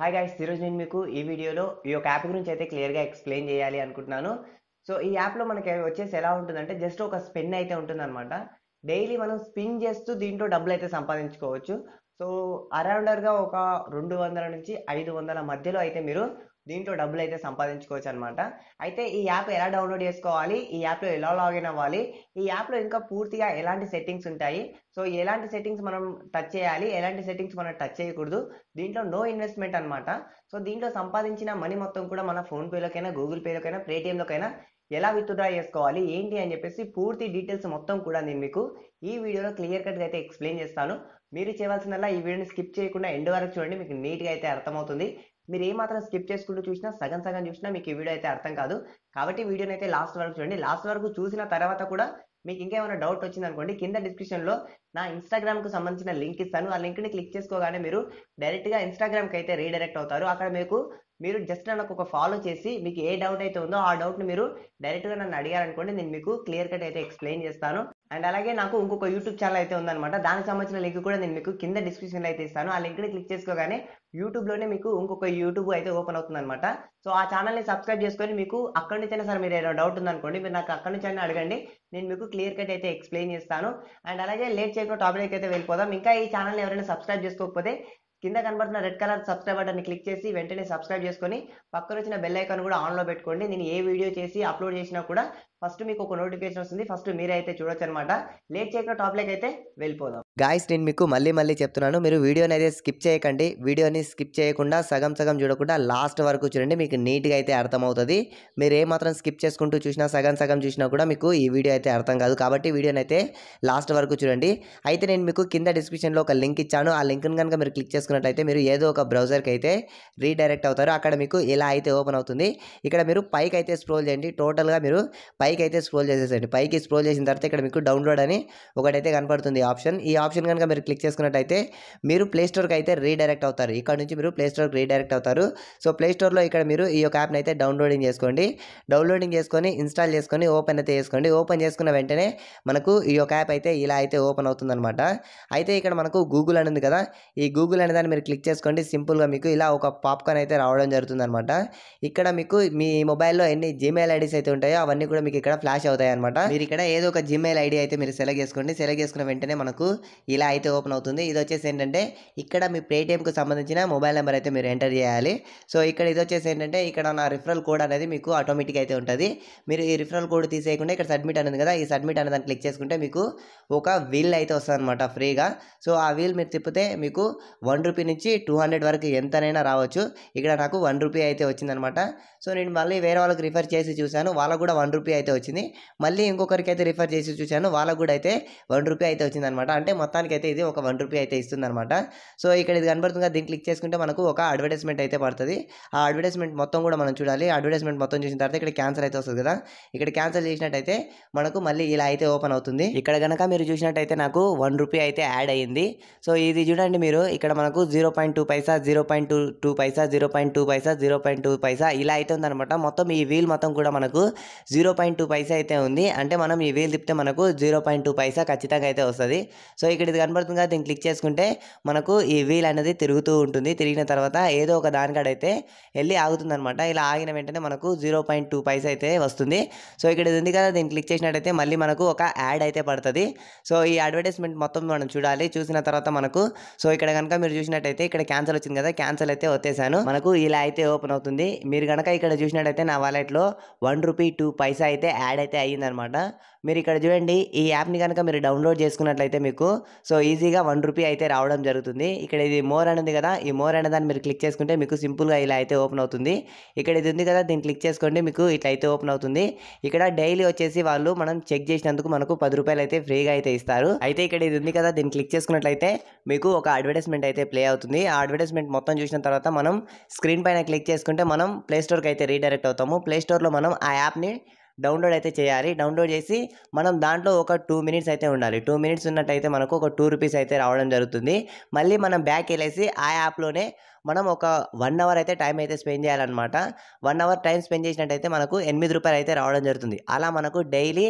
hi guys ఈరోజు నేను మీకు ఈ వీడియోలో ఈ యొక్క యాప్ గురించి అయితే క్లియర్గా ఎక్స్ప్లెయిన్ చేయాలి అనుకుంటున్నాను సో ఈ యాప్లో మనకి వచ్చేసి ఎలా ఉంటుందంటే జస్ట్ ఒక స్పిన్ అయితే అనమాట డైలీ మనం స్పిన్ చేస్తూ దీంట్లో డబ్బులు అయితే సంపాదించుకోవచ్చు సో అరౌండర్గా ఒక రెండు వందల నుంచి ఐదు వందల మధ్యలో అయితే మీరు దీంట్లో డబ్బులు అయితే సంపాదించుకోవచ్చు అనమాట అయితే ఈ యాప్ ఎలా డౌన్లోడ్ చేసుకోవాలి ఈ యాప్లో ఎలా లాగిన్ అవ్వాలి ఈ యాప్లో ఇంకా పూర్తిగా ఎలాంటి సెట్టింగ్స్ ఉంటాయి సో ఎలాంటి సెట్టింగ్స్ మనం టచ్ చేయాలి ఎలాంటి సెట్టింగ్స్ మనం టచ్ చేయకూడదు దీంట్లో నో ఇన్వెస్ట్మెంట్ అనమాట సో దీంట్లో సంపాదించిన మనీ మొత్తం కూడా మన ఫోన్పేలోకైనా గూగుల్ పేలోకైనా పేటిఎంలోకైనా ఎలా విత్డ్రా చేసుకోవాలి ఏంటి అని చెప్పేసి పూర్తి డీటెయిల్స్ మొత్తం కూడా నేను మీకు ఈ వీడియోలో క్లియర్ కట్గా అయితే ఎక్స్ప్లెయిన్ చేస్తాను మీరు చేయవలసిందల్లా ఈ వీడియోని స్కిప్ చేయకుండా ఎండ్ వరకు చూడండి మీకు నీట్గా అయితే అర్థమవుతుంది మీరు ఏమాత్రం స్కిప్ చేసుకుంటూ చూసినా సగం సగం చూసినా మీకు ఈ వీడియో అయితే అర్థం కాదు కాబట్టి వీడియోని అయితే లాస్ట్ వరకు చూడండి లాస్ట్ వరకు చూసిన తర్వాత కూడా మీకు ఇంకేమైనా డౌట్ వచ్చిందనుకోండి కింద డిస్క్రిప్షన్లో నా ఇన్స్టాగ్రామ్కు సంబంధించిన లింక్ ఇస్తాను ఆ లింక్ని క్లిక్ చేసుకోగానే మీరు డైరెక్ట్గా ఇన్స్టాగ్రామ్కి అయితే రీడైరెక్ట్ అవుతారు అక్కడ మీకు మీరు జస్ట్ నాకు ఒక ఫాలో చేసి మీకు ఏ డౌట్ అయితే ఉందో ఆ డౌట్ని మీరు డైరెక్ట్గా నన్ను అడిగారనుకోండి నేను మీకు క్లియర్ కట్ అయితే ఎక్స్ప్లెయిన్ చేస్తాను అండ్ అలాగే నాకు ఇంకొక యూట్యూబ్ ఛానల్ అయితే ఉందన్నమాట దానికి సంబంధించిన లింక్ కూడా నేను మీకు కింద డిస్క్రిప్షన్లో అయితే ఇస్తాను ఆ లింక్ని క్లిక్ చేసుకోగానే యూట్యూబ్లోనే మీకు ఇంకొక యూట్యూబ్ అయితే ఓపెన్ అనమాట సో ఆ ఛానల్ని సబ్స్క్రైబ్ చేసుకొని మీకు అక్కడి నుంచైనా సరే మీరు ఏదైనా డౌట్ ఉందనుకోండి మీరు నాకు అక్కడి నుంచి అయినా అడగండి నేను మీకు క్లియర్ కట్ అయితే ఎక్స్ప్లెయిన్ చేస్తాను అండ్ అలాగే లేట్ చేయకుండా టాపిక్ అయితే వెళ్ళిపోదాం ఇంకా ఈ ఛానల్ ఎవరైనా సబ్స్క్రైబ్ చేసుకోకపోతే కింద కనబడుతున్న రెడ్ కలర్ సబ్స్క్రైబ్ బటన్ని క్లిక్ చేసి వెంటనే సబ్స్క్రైబ్ చేసుకొని పక్కన వచ్చిన బెల్ ఐకాన్ కూడా ఆన్లో పెట్టుకోండి నేను ఏ వీడియో చేసి అప్లోడ్ చేసినా కూడా ఫస్ట్ మీకు ఒక నోటిఫికేషన్ వస్తుంది ఫస్ట్ మీరు అయితే చూడొచ్చు అనమాట లేట్ టాప్ టాప్లెక్ అయితే వెళ్ళిపోదాం గాయస్ నేను మీకు మళ్ళీ మళ్ళీ చెప్తున్నాను మీరు వీడియోని అయితే స్కిప్ చేయకండి వీడియోని స్కిప్ చేయకుండా సగం సగం చూడకుండా లాస్ట్ వరకు చూడండి మీకు నీట్గా అయితే అర్థమవుతుంది మీరు ఏమాత్రం స్కిప్ చేసుకుంటూ చూసినా సగం సగం చూసినా కూడా మీకు ఈ వీడియో అయితే అర్థం కాదు కాబట్టి వీడియోని అయితే లాస్ట్ వరకు చూడండి అయితే నేను మీకు కింద డిస్క్రిప్షన్లో ఒక లింక్ ఇచ్చాను ఆ లింక్ని కనుక మీరు క్లిక్ చేసుకున్నట్లయితే మీరు ఏదో ఒక బ్రౌజర్కి అయితే రీడైరెక్ట్ అవుతారు అక్కడ మీకు ఇలా అయితే ఓపెన్ అవుతుంది ఇక్కడ మీరు పైకి అయితే స్క్రోల్ చేయండి టోటల్గా మీరు పై పైకి అయితే స్క్రోల్ చేసేసండి పైకి స్క్రోల్ చేసిన తర్వాత ఇక్కడ మీకు డౌన్లోడ్ అని ఒకటైతే కనపడుతుంది ఆప్షన్ ఈ ఆప్షన్ కనుక మీరు క్లిక్ చేసుకున్నట్టయితే మీరు ప్లేస్టోర్కి అయితే రీడైరెక్ట్ అవుతారు ఇక్కడ నుంచి మీరు ప్లేస్టోర్కి రీడైరెక్ట్ అవుతారు సో ప్లేస్టోర్లో ఇక్కడ మీరు ఈ యొక్క యాప్ని అయితే డౌన్లోడింగ్ చేసుకోండి డౌన్లోడింగ్ చేసుకొని ఇన్స్టాల్ చేసుకొని ఓపెన్ అయితే చేసుకోండి ఓపెన్ చేసుకున్న వెంటనే మనకు ఈ యొక్క యాప్ అయితే ఇలా అయితే ఓపెన్ అవుతుందనమాట అయితే ఇక్కడ మనకు గూగుల్ అని ఉంది కదా ఈ గూగుల్ అనే దాన్ని మీరు క్లిక్ చేసుకోండి సింపుల్గా మీకు ఇలా ఒక పాప్కార్న్ అయితే రావడం అనమాట ఇక్కడ మీకు మీ మొబైల్లో ఎన్ని జీమెయిల్ ఐడీస్ అయితే ఉంటాయో అవన్నీ కూడా మీకు ఇక్కడ ఫ్లాష్ అవుతాయి అనమాట మీరు ఇక్కడ ఏదో ఒక జిమెయిల్ ఐడి అయితే మీరు సెలెక్ట్ చేసుకోండి సెలెక్ట్ చేసుకున్న వెంటనే మనకు ఇలా అయితే ఓపెన్ అవుతుంది ఇది వచ్చేసి ఏంటంటే ఇక్కడ మీ పేటిఎంకు సంబంధించిన మొబైల్ నెంబర్ అయితే మీరు ఎంటర్ చేయాలి సో ఇక్కడ ఇది వచ్చేసి ఏంటంటే ఇక్కడ నా రిఫరల్ కోడ్ అనేది మీకు ఆటోమేటిక్ అయితే ఉంటుంది మీరు ఈ రిఫరల్ కోడ్ తీసేయకుండా ఇక్కడ సబ్మిట్ అనేది కదా ఈ సబ్మిట్ అనేదాన్ని క్లిక్ చేసుకుంటే మీకు ఒక వీల్ అయితే వస్తుంది అనమాట ఫ్రీగా సో ఆ వీల్ మీరు తిప్పితే మీకు వన్ రూపీ నుంచి టూ హండ్రెడ్ వరకు ఎంతనైనా రావచ్చు ఇక్కడ నాకు వన్ రూపీ అయితే వచ్చిందనమాట సో నేను మళ్ళీ వేరే వాళ్ళకి రిఫర్ చేసి చూశాను వాళ్ళకు కూడా వన్ రూపీ అయితే అయితే వచ్చింది మళ్ళీ ఇంకొకరికి అయితే రిఫర్ చేసి చూశాను వాళ్ళకు కూడా అయితే వన్ రూపీ అయితే వచ్చిందనమాట అంటే మొత్తానికి అయితే ఇది ఒక వన్ రూపీ అయితే అనమాట సో ఇక్కడ ఇది కనబడుతుంది కదా దీన్ని క్లిక్ చేసుకుంటే మనకు ఒక అడ్వర్టైజ్మెంట్ అయితే పడుతుంది ఆ అడ్వర్టైజ్మెంట్ మొత్తం కూడా మనం చూడాలి అడ్వర్టైజ్మెంట్ మొత్తం చూసిన తర్వాత ఇక్కడ క్యాన్సల్ అయితే వస్తుంది కదా ఇక్కడ క్యాన్సల్ చేసినట్టయితే మనకు మళ్ళీ ఇలా అయితే ఓపెన్ అవుతుంది ఇక్కడ కనుక మీరు చూసినట్టయితే నాకు వన్ రూపీ అయితే యాడ్ అయ్యింది సో ఇది చూడండి మీరు ఇక్కడ మనకు zero point two paisa zero point two two paisa zero point two paisa zero point two paisa ఇలా అయితే ఉందనమాట మొత్తం ఈ వీల్ మొత్తం కూడా మనకు జీరో పాయింట్ టూ పైసా అయితే ఉంది అంటే మనం ఈ వీల్ తిప్పితే మనకు జీరో పాయింట్ టూ పైసా ఖచ్చితంగా అయితే వస్తుంది సో ఇక్కడ ఇది కనబడుతుంది కదా దీన్ని క్లిక్ చేసుకుంటే మనకు ఈ వీల్ అనేది తిరుగుతూ ఉంటుంది తిరిగిన తర్వాత ఏదో ఒక దానికాడైతే వెళ్ళి ఆగుతుంది అనమాట ఇలా ఆగిన వెంటనే మనకు జీరో పాయింట్ టూ పైసా అయితే వస్తుంది సో ఇక్కడ ఇది ఉంది కదా దీన్ని క్లిక్ చేసినట్టయితే మళ్ళీ మనకు ఒక యాడ్ అయితే పడుతుంది సో ఈ అడ్వర్టైజ్మెంట్ మొత్తం మనం చూడాలి చూసిన తర్వాత మనకు సో ఇక్కడ కనుక మీరు చూసినట్టయితే ఇక్కడ క్యాన్సల్ వచ్చింది కదా క్యాన్సల్ అయితే వచ్చేసాను మనకు ఇలా అయితే ఓపెన్ అవుతుంది మీరు కనుక ఇక్కడ చూసినట్టయితే నా వాలెట్లో వన్ రూపీ టూ పైసా అయితే యాడ్ అయితే అయ్యిందనమాట మీరు ఇక్కడ చూడండి ఈ యాప్ని కనుక మీరు డౌన్లోడ్ చేసుకున్నట్లయితే మీకు సో ఈజీగా వన్ రూపీ అయితే రావడం జరుగుతుంది ఇక్కడ ఇది మోర్ అనేది కదా ఈ మోర్ అనే దాన్ని మీరు క్లిక్ చేసుకుంటే మీకు సింపుల్గా ఇలా అయితే ఓపెన్ అవుతుంది ఇక్కడ ఇది ఉంది కదా దీన్ని క్లిక్ చేసుకోండి మీకు ఇట్లా అయితే ఓపెన్ అవుతుంది ఇక్కడ డైలీ వచ్చేసి వాళ్ళు మనం చెక్ చేసినందుకు మనకు పది రూపాయలు అయితే ఫ్రీగా అయితే ఇస్తారు అయితే ఇక్కడ ఇది ఉంది కదా దీన్ని క్లిక్ చేసుకున్నట్లయితే మీకు ఒక అడ్వర్టైజ్మెంట్ అయితే ప్లే అవుతుంది ఆ అడ్వర్టైజ్మెంట్ మొత్తం చూసిన తర్వాత మనం స్క్రీన్ పైన క్లిక్ చేసుకుంటే మనం ప్లేస్టోర్కి అయితే రీడైరెక్ట్ అవుతాము ప్లేస్టోర్లో మనం ఆ యాప్ని డౌన్లోడ్ అయితే చేయాలి డౌన్లోడ్ చేసి మనం దాంట్లో ఒక టూ మినిట్స్ అయితే ఉండాలి టూ మినిట్స్ ఉన్నట్టయితే మనకు ఒక టూ రూపీస్ అయితే రావడం జరుగుతుంది మళ్ళీ మనం బ్యాక్ వెళ్ళేసి ఆ యాప్లోనే మనం ఒక వన్ అవర్ అయితే టైం అయితే స్పెండ్ చేయాలన్నమాట వన్ అవర్ టైం స్పెండ్ చేసినట్టయితే మనకు ఎనిమిది రూపాయలు అయితే రావడం జరుగుతుంది అలా మనకు డైలీ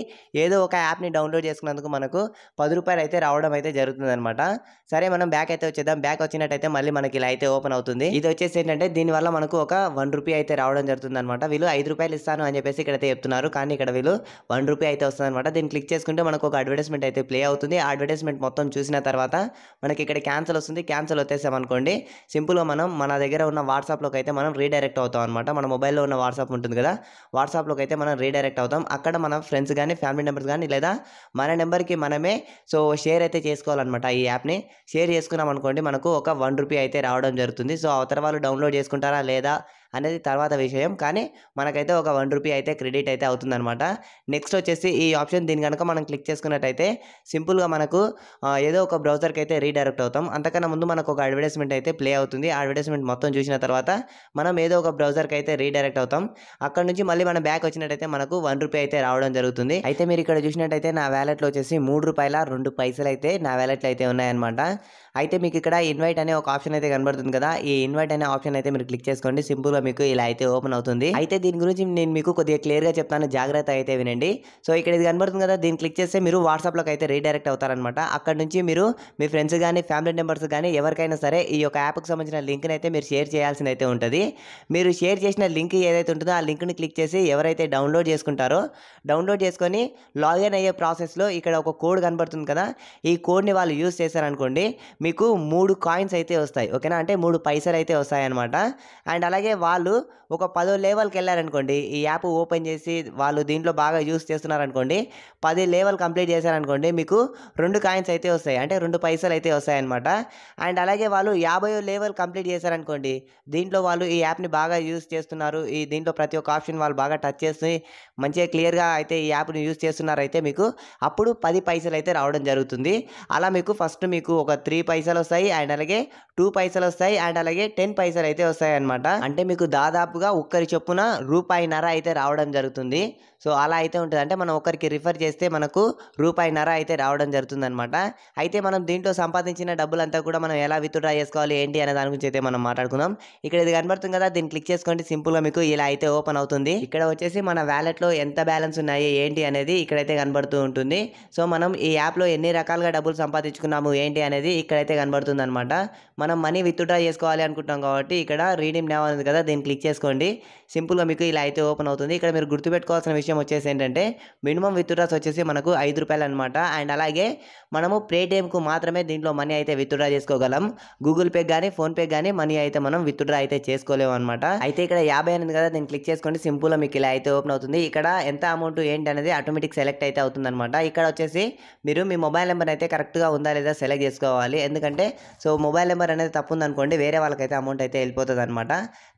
ఏదో ఒక యాప్ని డౌన్లోడ్ చేసుకున్నందుకు మనకు పది రూపాయలు అయితే రావడం అయితే జరుగుతుంది అనమాట సరే మనం బ్యాక్ అయితే వచ్చేద్దాం బ్యాక్ వచ్చినట్టయితే మళ్ళీ మనకి ఇలా అయితే ఓపెన్ అవుతుంది ఇది వచ్చేసి ఏంటంటే దీనివల్ల మనకు ఒక వన్ రూపీ అయితే రావడం జరుగుతుంది అనమాట వీళ్ళు ఐదు రూపాయలు ఇస్తాను అని చెప్పేసి ఇక్కడైతే చెప్తున్నారు కానీ ఇక్కడ వీళ్ళు వన్ రూపీ అయితే వస్తుంది అనమాట దీన్ని క్లిక్ చేసుకుంటే మనకు ఒక అడ్వర్టైజ్మెంట్ అయితే ప్లే అవుతుంది ఆ అడ్వర్టైజ్మెంట్ మొత్తం చూసిన తర్వాత మనకి ఇక్కడ క్యాన్సిల్ వస్తుంది క్యాన్సిల్ వచ్చేసామనుకోండి సింపుల్గా మనం మనం మన దగ్గర ఉన్న వాట్సాప్లోకి అయితే మనం రీడైరెక్ట్ అవుతాం అనమాట మన మొబైల్లో ఉన్న వాట్సాప్ ఉంటుంది కదా వాట్సాప్లోకి అయితే మనం రీడైరెక్ట్ అవుతాం అక్కడ మన ఫ్రెండ్స్ కానీ ఫ్యామిలీ మెంబర్స్ కానీ లేదా మన నెంబర్కి మనమే సో షేర్ అయితే చేసుకోవాలన్నమాట ఈ యాప్ని షేర్ చేసుకున్నాం అనుకోండి మనకు ఒక వన్ రూపీ అయితే రావడం జరుగుతుంది సో అవతర వాళ్ళు డౌన్లోడ్ చేసుకుంటారా లేదా అనేది తర్వాత విషయం కానీ మనకైతే ఒక వన్ రూపీ అయితే క్రెడిట్ అయితే అనమాట నెక్స్ట్ వచ్చేసి ఈ ఆప్షన్ దీని కనుక మనం క్లిక్ చేసుకున్నట్టయితే సింపుల్గా మనకు ఏదో ఒక బ్రౌజర్కి అయితే రీడైరెక్ట్ అవుతాం అంతకన్నా ముందు మనకు ఒక అడ్వర్టైజ్మెంట్ అయితే ప్లే అవుతుంది ఆ అడ్వర్టైజ్మెంట్ మొత్తం చూసిన తర్వాత మనం ఏదో ఒక బ్రౌజర్కి అయితే రీడైరెక్ట్ అవుతాం అక్కడ నుంచి మళ్ళీ మనం బ్యాక్ వచ్చినట్టయితే మనకు వన్ రూపీ అయితే రావడం జరుగుతుంది అయితే మీరు ఇక్కడ చూసినట్టయితే నా వ్యాలెట్లో వచ్చేసి మూడు రూపాయల రెండు పైసలు అయితే నా వ్యాలెట్లో అయితే ఉన్నాయన్నమాట అయితే మీకు ఇక్కడ ఇన్వైట్ అనే ఒక ఆప్షన్ అయితే కనబడుతుంది కదా ఈ ఇన్వైట్ అనే ఆప్షన్ అయితే మీరు క్లిక్ చేసుకోండి సింపుల్గా లో మీకు ఇలా అయితే ఓపెన్ అవుతుంది అయితే దీని గురించి నేను మీకు కొద్దిగా క్లియర్గా చెప్తాను జాగ్రత్త అయితే వినండి సో ఇక్కడ ఇది కనబడుతుంది కదా దీన్ని క్లిక్ చేస్తే మీరు వాట్సాప్లోకి అయితే రీడైరెక్ట్ అవుతారనమాట అక్కడ నుంచి మీరు మీ ఫ్రెండ్స్ కానీ ఫ్యామిలీ మెంబర్స్ కానీ ఎవరికైనా సరే ఈ యొక్క యాప్కి సంబంధించిన లింక్ అయితే మీరు షేర్ చేయాల్సింది అయితే ఉంటుంది మీరు షేర్ చేసిన లింక్ ఏదైతే ఉంటుందో ఆ లింక్ని క్లిక్ చేసి ఎవరైతే డౌన్లోడ్ చేసుకుంటారో డౌన్లోడ్ చేసుకొని లాగిన్ అయ్యే ప్రాసెస్లో ఇక్కడ ఒక కోడ్ కనబడుతుంది కదా ఈ కోడ్ని వాళ్ళు యూస్ చేశారనుకోండి మీకు మూడు కాయిన్స్ అయితే వస్తాయి ఓకేనా అంటే మూడు పైసలు అయితే వస్తాయి అనమాట అండ్ అలాగే వాళ్ళు ఒక పదో లెవెల్కి వెళ్ళారనుకోండి ఈ యాప్ ఓపెన్ చేసి వాళ్ళు దీంట్లో బాగా యూస్ చేస్తున్నారనుకోండి పది లెవెల్ కంప్లీట్ చేశారనుకోండి మీకు రెండు కాయిన్స్ అయితే వస్తాయి అంటే రెండు పైసలు అయితే వస్తాయన్నమాట అండ్ అలాగే వాళ్ళు యాభై లెవెల్ కంప్లీట్ చేశారనుకోండి దీంట్లో వాళ్ళు ఈ యాప్ని బాగా యూస్ చేస్తున్నారు ఈ దీంట్లో ప్రతి ఒక్క ఆప్షన్ వాళ్ళు బాగా టచ్ చేసి మంచిగా క్లియర్గా అయితే ఈ యాప్ని యూస్ చేస్తున్నారైతే మీకు అప్పుడు పది పైసలు అయితే రావడం జరుగుతుంది అలా మీకు ఫస్ట్ మీకు ఒక త్రీ పైసలు వస్తాయి అండ్ అలాగే టూ పైసలు వస్తాయి అండ్ అలాగే టెన్ పైసలు అయితే వస్తాయి అనమాట అంటే మీకు మీకు దాదాపుగా ఒక్కరి చొప్పున రూపాయి నర అయితే రావడం జరుగుతుంది సో అలా అయితే ఉంటుంది అంటే మనం ఒకరికి రిఫర్ చేస్తే మనకు రూపాయి నర అయితే రావడం జరుగుతుంది అనమాట అయితే మనం దీంట్లో సంపాదించిన డబ్బులంతా కూడా మనం ఎలా విత్డ్రా చేసుకోవాలి ఏంటి అనే దాని గురించి అయితే మనం మాట్లాడుకుందాం ఇక్కడ ఇది కనబడుతుంది కదా దీన్ని క్లిక్ చేసుకోండి సింపుల్గా మీకు ఇలా అయితే ఓపెన్ అవుతుంది ఇక్కడ వచ్చేసి మన వ్యాలెట్లో ఎంత బ్యాలెన్స్ ఉన్నాయి ఏంటి అనేది ఇక్కడైతే కనబడుతూ ఉంటుంది సో మనం ఈ యాప్లో ఎన్ని రకాలుగా డబ్బులు సంపాదించుకున్నాము ఏంటి అనేది ఇక్కడైతే కనబడుతుంది అనమాట మనం మనీ విత్డ్రా చేసుకోవాలి అనుకుంటాం కాబట్టి ఇక్కడ రీడీమ్ నేవ్ కదా దీన్ని క్లిక్ చేసుకోండి సింపుల్గా మీకు ఇలా అయితే ఓపెన్ అవుతుంది ఇక్కడ మీరు గుర్తుపెట్టుకోవాల్సిన విషయం వచ్చేసి ఏంటంటే మినిమం విత్డ్రాస్ వచ్చేసి మనకు ఐదు రూపాయలు అనమాట అండ్ అలాగే మనము పేటిఎంకు మాత్రమే దీంట్లో మనీ అయితే విత్డ్రా చేసుకోగలం గూగుల్ పే కానీ ఫోన్పే కానీ మనీ అయితే మనం విత్డ్రా అయితే చేసుకోలేము అనమాట అయితే ఇక్కడ యాభై అనేది కదా దీన్ని క్లిక్ చేసుకోండి సింపుల్గా మీకు ఇలా అయితే ఓపెన్ అవుతుంది ఇక్కడ ఎంత అమౌంట్ ఏంటి అనేది ఆటోమేటిక్ సెలెక్ట్ అయితే అవుతుందన్నమాట ఇక్కడ వచ్చేసి మీరు మీ మొబైల్ నెంబర్ అయితే కరెక్ట్గా ఉందా లేదా సెలెక్ట్ చేసుకోవాలి ఎందుకంటే సో మొబైల్ నెంబర్ అనేది తప్పు ఉందనుకోండి వేరే వాళ్ళకైతే అమౌంట్ అయితే వెళ్ళిపోతుంది అనమాట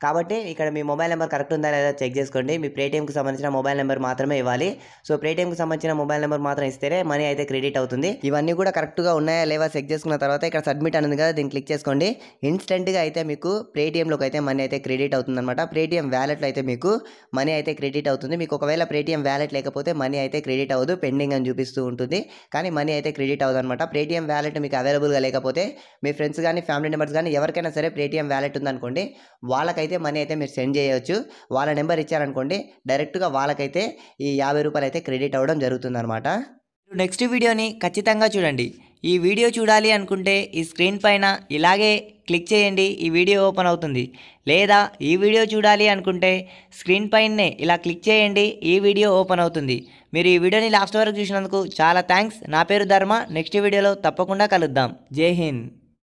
కాబట్టి కాబట్టి ఇక్కడ మీ మొబైల్ నెంబర్ కరెక్ట్ ఉందా లేదా చెక్ చేసుకోండి మీ పేటీఎంకి సంబంధించిన మొబైల్ నెంబర్ మాత్రమే ఇవ్వాలి సో పేటీఎంకి సంబంధించిన మొబైల్ నెంబర్ మాత్రం ఇస్తేనే మనీ అయితే క్రెడిట్ అవుతుంది ఇవన్నీ కూడా కరెక్ట్గా ఉన్నాయా లేవా చెక్ చేసుకున్న తర్వాత ఇక్కడ సబ్మిట్ అనేది కదా దీన్ని క్లిక్ చేసుకోండి ఇన్స్టెంట్గా అయితే మీకు పేటీఎంలోకి అయితే మనీ అయితే క్రెడిట్ అనమాట పేటీఎం వ్యాలెట్లో అయితే మీకు మనీ అయితే క్రెడిట్ అవుతుంది మీకు ఒకవేళ పేటీఎం వ్యాలెట్ లేకపోతే మనీ అయితే క్రెడిట్ అవ్వదు పెండింగ్ అని చూపిస్తూ ఉంటుంది కానీ మనీ అయితే క్రెడిట్ అవ్వదు అనమాట పేటీఎం వ్యాలెట్ మీకు అవైలబుల్గా లేకపోతే మీ ఫ్రెండ్స్ కానీ ఫ్యామిలీ మెంబర్స్ కానీ ఎవరికైనా సరే పేటీఎం వ్యాలెట్ ఉందనుకోండి వాళ్ళకైతే మనీ అయితే మీరు సెండ్ చేయవచ్చు వాళ్ళ నెంబర్ ఇచ్చారనుకోండి డైరెక్ట్గా వాళ్ళకైతే ఈ యాభై రూపాయలు అయితే క్రెడిట్ అవ్వడం అనమాట నెక్స్ట్ వీడియోని ఖచ్చితంగా చూడండి ఈ వీడియో చూడాలి అనుకుంటే ఈ స్క్రీన్ పైన ఇలాగే క్లిక్ చేయండి ఈ వీడియో ఓపెన్ అవుతుంది లేదా ఈ వీడియో చూడాలి అనుకుంటే స్క్రీన్ పైనే ఇలా క్లిక్ చేయండి ఈ వీడియో ఓపెన్ అవుతుంది మీరు ఈ వీడియోని లాస్ట్ వరకు చూసినందుకు చాలా థ్యాంక్స్ నా పేరు ధర్మ నెక్స్ట్ వీడియోలో తప్పకుండా కలుద్దాం జై హింద్